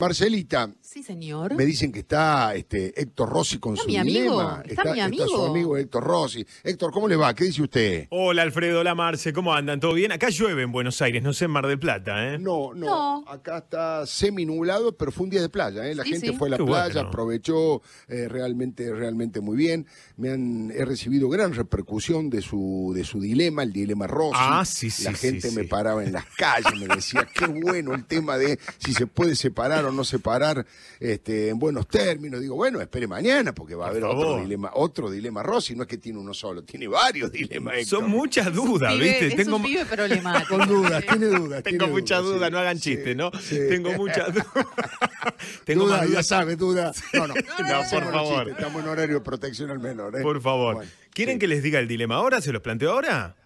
Marcelita. Sí, señor. Me dicen que está este, Héctor Rossi con su Dilema. Está, mi amigo. Está su amigo Héctor Rossi. Héctor, ¿cómo le va? ¿Qué dice usted? Hola, Alfredo. Hola, Marce. ¿Cómo andan? ¿Todo bien? Acá llueve en Buenos Aires, no sé en Mar del Plata, ¿eh? No, no. Acá está semi pero fue un día de playa, ¿eh? La gente fue a la playa, aprovechó eh, realmente, realmente muy bien. Me han, he recibido gran repercusión de su, de su dilema, el dilema Rossi. Ah, sí, sí. La gente me paraba en las calles, me decía, qué bueno el tema de si se puede separar o no separar este, en buenos términos. Digo, bueno, espere mañana porque va a haber otro dilema, otro dilema Rossi. No es que tiene uno solo, tiene varios dilemas. Son muchas dudas, ¿viste? Tengo un Con dudas, tiene dudas. Tengo muchas dudas, no hagan chiste, ¿no? Tengo muchas dudas. Tengo duda, dudas. ya sabe, dudas No, no. por favor. estamos en horario de protección al menor. ¿eh? Por favor. ¿Quieren que les diga el dilema ahora? ¿Se los planteo ahora?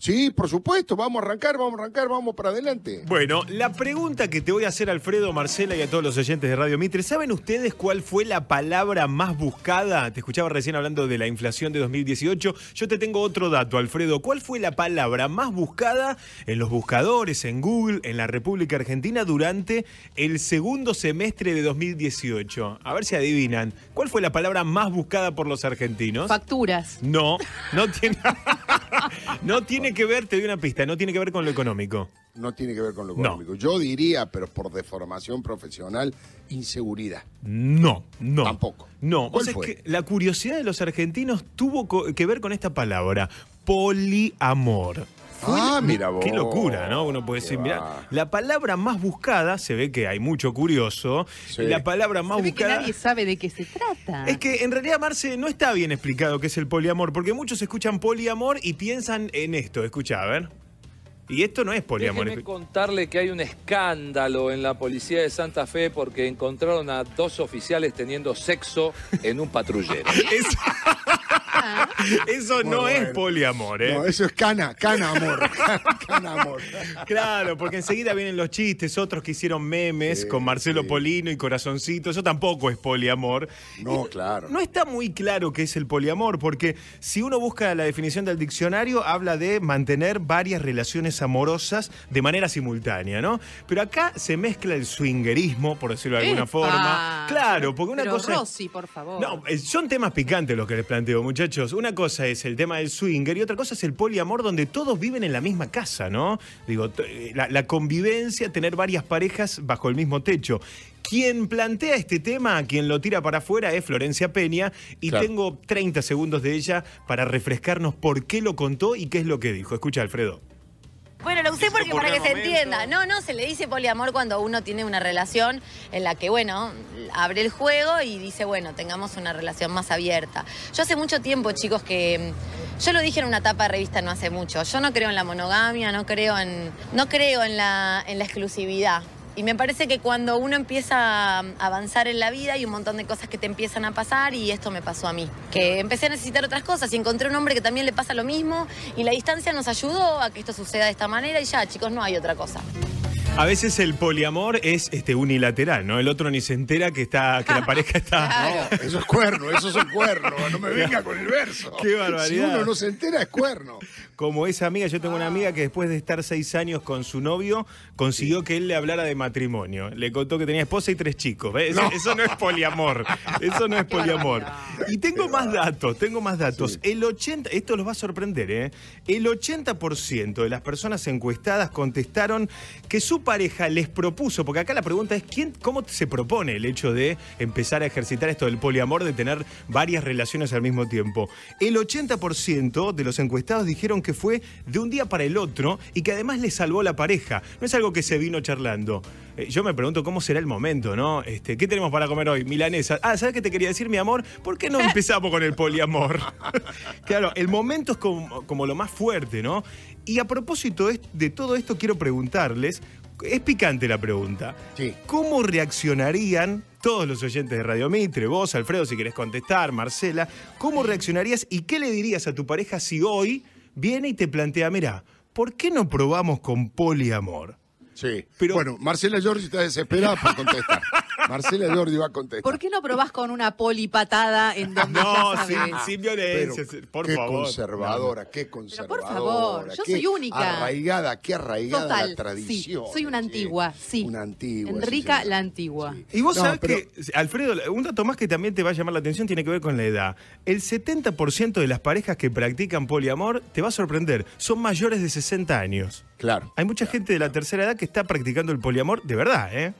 Sí, por supuesto, vamos a arrancar, vamos a arrancar, vamos para adelante. Bueno, la pregunta que te voy a hacer, Alfredo, Marcela y a todos los oyentes de Radio Mitre, ¿saben ustedes cuál fue la palabra más buscada? Te escuchaba recién hablando de la inflación de 2018. Yo te tengo otro dato, Alfredo. ¿Cuál fue la palabra más buscada en los buscadores, en Google, en la República Argentina durante el segundo semestre de 2018? A ver si adivinan. ¿Cuál fue la palabra más buscada por los argentinos? Facturas. No, no tiene. no tiene que ver, te doy una pista, no tiene que ver con lo económico. No tiene que ver con lo económico. Yo diría, pero por deformación profesional, inseguridad. No, no. Tampoco. No, o sea, que la curiosidad de los argentinos tuvo que ver con esta palabra, poliamor ah, mira vos. Qué locura, ¿no? Uno puede decir, mira, la palabra más buscada, se ve que hay mucho curioso, la palabra más se que nadie sabe de qué se trata. Es que en realidad, Marce, no está bien explicado qué es el poliamor, porque muchos escuchan poliamor y piensan en esto. Escucha, a ver. Y esto no es poliamor. que contarle que hay un escándalo en la policía de Santa Fe porque encontraron a dos oficiales teniendo sexo en un patrullero. Eso no es poliamor, ¿eh? No, eso es cana, cana amor. cana amor. Claro, porque enseguida vienen los chistes, otros que hicieron memes con Marcelo Polino y Corazoncito. Eso tampoco es poliamor. No, claro. No está muy claro qué es el poliamor, porque si uno busca la definición del diccionario, habla de mantener varias relaciones amorosas de manera simultánea, ¿no? Pero acá se mezcla el swingerismo, por decirlo de alguna forma. Claro, porque una Pero cosa. Rossi, por favor. No, eh, son temas picantes los que les planteo, muchachos. Una una cosa es el tema del swinger y otra cosa es el poliamor donde todos viven en la misma casa, ¿no? Digo, eh, la, convivencia, tener varias parejas bajo el mismo techo. Quien plantea este tema, quien lo tira para afuera es Florencia Peña y tengo 30 segundos de ella para refrescarnos por qué lo contó y qué es lo que dijo. Escucha, Alfredo. Bueno, lo usé porque para que se entienda. No, no, se le dice poliamor cuando uno tiene una relación en la que, bueno, abre el juego y dice, bueno, tengamos una relación más abierta. Yo hace mucho tiempo, chicos, que mm, yo lo dije en una tapa de revista no hace mucho. Yo no creo en la monogamia, no creo en no creo en en la exclusividad. Y me parece que cuando uno empieza a avanzar en la vida hay un montón de cosas que te empiezan a pasar y esto me pasó a mí. Que empecé a necesitar otras cosas y encontré un hombre que también le pasa lo mismo y la distancia nos ayudó a que esto suceda de esta manera y ya, chicos, no hay otra cosa. A veces el poliamor es este unilateral, ¿no? El otro ni se entera que está que la pareja está. No, eso es cuerno, eso es cuerno. No me venga con el verso. Qué barbaridad. Si uno no se entera, es cuerno. Como esa amiga, yo tengo una ah. amiga que después de estar seis años con su novio, consiguió que él le hablara de matrimonio. Le contó que tenía esposa y tres chicos. Eso, no es poliamor. Eso no es poliamor. Y tengo más datos, tengo más datos. El 80, esto los va a sorprender, ¿eh? El 80% de las personas encuestadas contestaron que su pareja les propuso? Porque acá la pregunta es, ¿quién, ¿cómo se propone el hecho de empezar a ejercitar esto del poliamor, de tener varias relaciones al mismo tiempo? El 80% de los encuestados dijeron que fue de un día para el otro y que además le salvó la pareja. No es algo que se vino charlando. Eh, yo me pregunto cómo será el momento, ¿no? Este, ¿Qué tenemos para comer hoy? Milanesa. Ah, ¿sabes qué te quería decir, mi amor? ¿Por qué no empezamos con el poliamor? claro, el momento es como lo más fuerte, ¿no? Y a propósito de todo esto, quiero preguntarles, es picante la pregunta, ¿cómo reaccionarían todos los oyentes de Radio Mitre, vos, Alfredo, si querés contestar, Marcela, ¿cómo reaccionarías y qué le dirías a tu pareja si hoy viene y te plantea, mira, ¿por qué no probamos con poliamor? Sí. Pero... Bueno, Marcela George está desesperada por contestar. Marcela Jordi va a contestar. ¿Por qué no probás con una polipatada en donde No, sin, violencia, qué Conservadora, qué conservadora, por favor, yo soy única. Arraigada, qué arraigada Total, la tradición. soy una antigua, sí. Una antigua. Enrica la antigua. Y vos sabes sabés que, Alfredo, un dato más que también te va a llamar la atención tiene que ver con la edad. El 70% de las parejas que practican poliamor, te va a sorprender, son mayores de 60 años. Claro. Hay mucha gente de la tercera edad que está practicando el poliamor de verdad, ¿eh?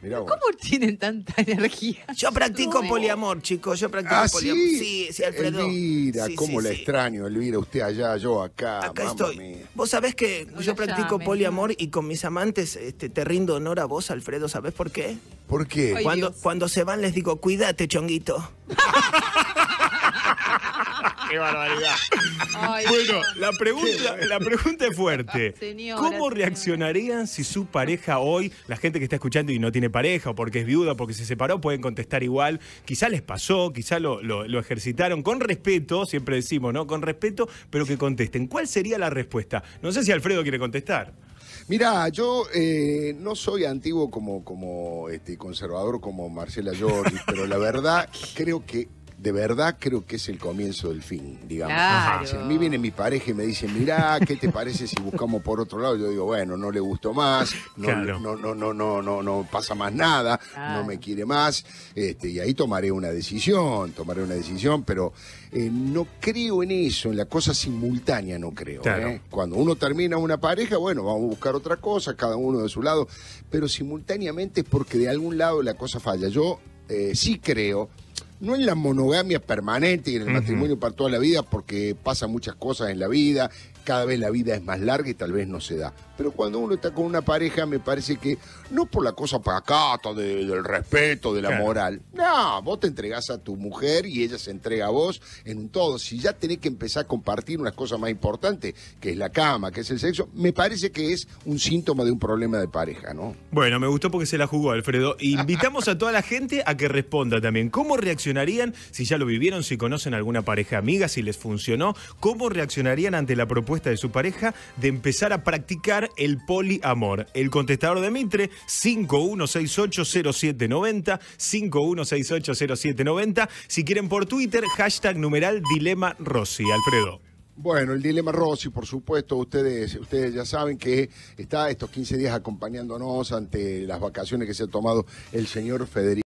¿Cómo tienen tanta energía? Yo practico poliamor, chicos. Yo practico ¿Ah, poliamor. Sí, sí, Alfredo. Elvira, cómo la extraño, Elvira. Usted allá, yo acá. Acá estoy. Vos sabés que yo practico poliamor y con mis amantes este, te rindo honor a vos, Alfredo. ¿Sabés por qué? ¿Por qué? cuando, cuando se van les digo, cuídate, chonguito. ¡Qué barbaridad! bueno, la pregunta, la pregunta es fuerte. ¿Cómo reaccionarían si su pareja hoy, la gente que está escuchando y no tiene pareja, o porque es viuda, o porque se separó, pueden contestar igual? Quizá les pasó, quizá lo, ejercitaron con respeto, siempre decimos, ¿no? Con respeto, pero que contesten. ¿Cuál sería la respuesta? No sé si Alfredo quiere contestar. Mira, yo eh, no soy antiguo como, como este, conservador como Marcela Jordi, pero la verdad creo que de verdad creo que es el comienzo del fin, digamos. a mí viene mi pareja y me dice, mirá, ¿qué te parece si buscamos por otro lado? Yo digo, bueno, no le gusto más, no, no, no, no, no, no, pasa más nada, no me quiere más, este, y ahí tomaré una decisión, tomaré una decisión, pero eh, no creo en eso, en la cosa simultánea no creo. ¿eh? Cuando uno termina una pareja, bueno, vamos a buscar otra cosa, cada uno de su lado, pero simultáneamente es porque de algún lado la cosa falla. Yo eh, sí creo no en la monogamia permanente y en el matrimonio para toda la vida, porque pasan muchas cosas en la vida, cada vez la vida es más larga y tal vez no se da. Pero cuando uno está con una pareja, me parece que no por la cosa pacata, de, del respeto, de la moral. No, vos te entregás a tu mujer y ella se entrega a vos en todo. Si ya tenés que empezar a compartir unas cosas más importantes, que es la cama, que es el sexo, me parece que es un síntoma de un problema de pareja, ¿no? Bueno, me gustó porque se la jugó, Alfredo. Invitamos a toda la gente a que responda también. ¿Cómo reaccionó? reaccionarían si ya lo vivieron, si conocen alguna pareja amiga, si les funcionó, cómo reaccionarían ante la propuesta de su pareja de empezar a practicar el poliamor. El contestador de Mitre, 51680790, 51680790. Si quieren por Twitter, hashtag numeral Dilema Rossi. Alfredo. Bueno, el dilema Rossi, por supuesto, ustedes, ustedes ya saben que está estos 15 días acompañándonos ante las vacaciones que se ha tomado el señor Federico.